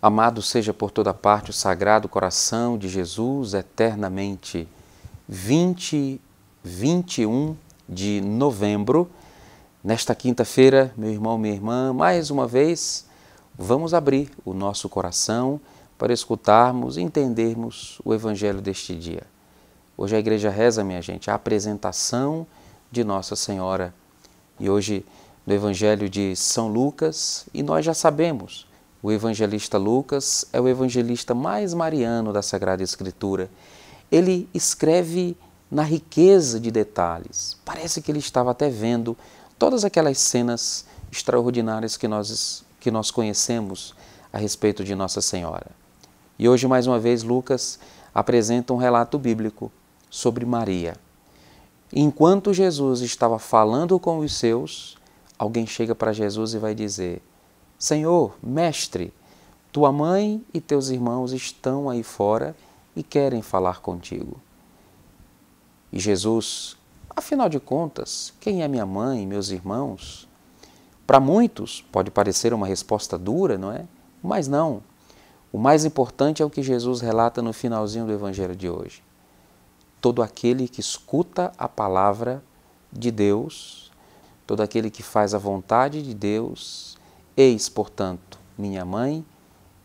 Amado seja por toda parte o Sagrado Coração de Jesus eternamente. 20, 21 de novembro, nesta quinta-feira, meu irmão, minha irmã, mais uma vez, vamos abrir o nosso coração para escutarmos e entendermos o Evangelho deste dia. Hoje a igreja reza, minha gente, a apresentação de Nossa Senhora. E hoje no Evangelho de São Lucas, e nós já sabemos o evangelista Lucas é o evangelista mais mariano da Sagrada Escritura. Ele escreve na riqueza de detalhes. Parece que ele estava até vendo todas aquelas cenas extraordinárias que nós, que nós conhecemos a respeito de Nossa Senhora. E hoje, mais uma vez, Lucas apresenta um relato bíblico sobre Maria. Enquanto Jesus estava falando com os seus, alguém chega para Jesus e vai dizer: Senhor, mestre, tua mãe e teus irmãos estão aí fora e querem falar contigo. E Jesus, afinal de contas, quem é minha mãe e meus irmãos? Para muitos pode parecer uma resposta dura, não é? Mas não. O mais importante é o que Jesus relata no finalzinho do Evangelho de hoje. Todo aquele que escuta a palavra de Deus, todo aquele que faz a vontade de Deus Eis, portanto, minha mãe,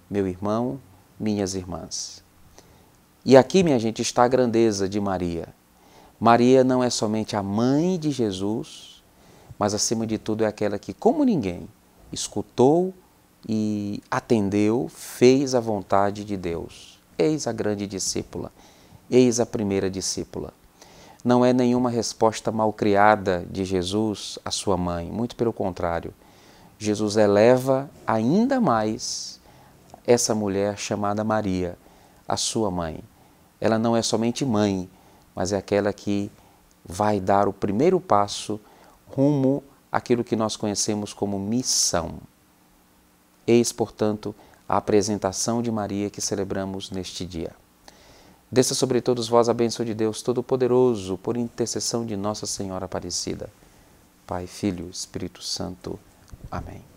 meu irmão, minhas irmãs. E aqui, minha gente, está a grandeza de Maria. Maria não é somente a mãe de Jesus, mas acima de tudo é aquela que, como ninguém, escutou e atendeu, fez a vontade de Deus. Eis a grande discípula, eis a primeira discípula. Não é nenhuma resposta mal criada de Jesus à sua mãe, muito pelo contrário. Jesus eleva ainda mais essa mulher chamada Maria, a sua mãe. Ela não é somente mãe, mas é aquela que vai dar o primeiro passo rumo àquilo que nós conhecemos como missão. Eis, portanto, a apresentação de Maria que celebramos neste dia. Desça sobre todos vós a bênção de Deus Todo-Poderoso, por intercessão de Nossa Senhora Aparecida. Pai, Filho, Espírito Santo. Amém.